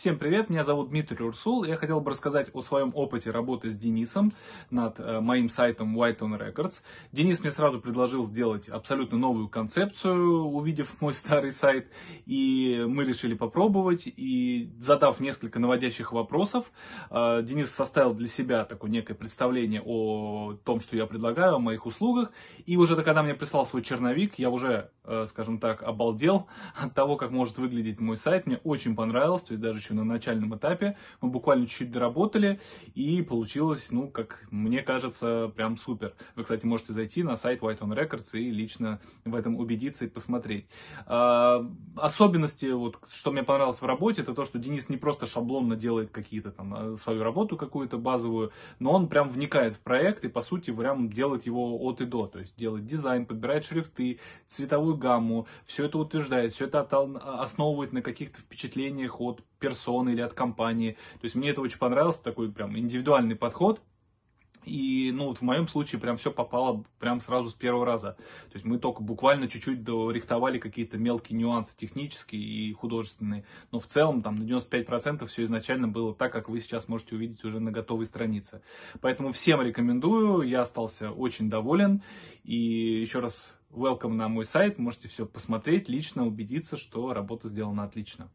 Всем привет, меня зовут Дмитрий Урсул, я хотел бы рассказать о своем опыте работы с Денисом над э, моим сайтом White on Records. Денис мне сразу предложил сделать абсолютно новую концепцию, увидев мой старый сайт, и мы решили попробовать, и задав несколько наводящих вопросов, э, Денис составил для себя такое некое представление о том, что я предлагаю, о моих услугах, и уже когда мне прислал свой черновик, я уже Э, скажем так, обалдел от того, как может выглядеть мой сайт. Мне очень понравилось, то есть даже еще на начальном этапе мы буквально чуть-чуть доработали, и получилось, ну, как мне кажется, прям супер. Вы, кстати, можете зайти на сайт White on Records и лично в этом убедиться и посмотреть. А, особенности, вот, что мне понравилось в работе, это то, что Денис не просто шаблонно делает какие-то там э, свою работу какую-то базовую, но он прям вникает в проект и, по сути, прям делает его от и до, то есть делает дизайн, подбирает шрифты, цветовую гамму, все это утверждает, все это основывает на каких-то впечатлениях от персоны или от компании. То есть мне это очень понравился, такой прям индивидуальный подход, и, ну, вот в моем случае прям все попало прям сразу с первого раза. То есть мы только буквально чуть-чуть дорихтовали какие-то мелкие нюансы технические и художественные. Но в целом там на 95% все изначально было так, как вы сейчас можете увидеть уже на готовой странице. Поэтому всем рекомендую. Я остался очень доволен. И еще раз welcome на мой сайт. Можете все посмотреть, лично убедиться, что работа сделана отлично.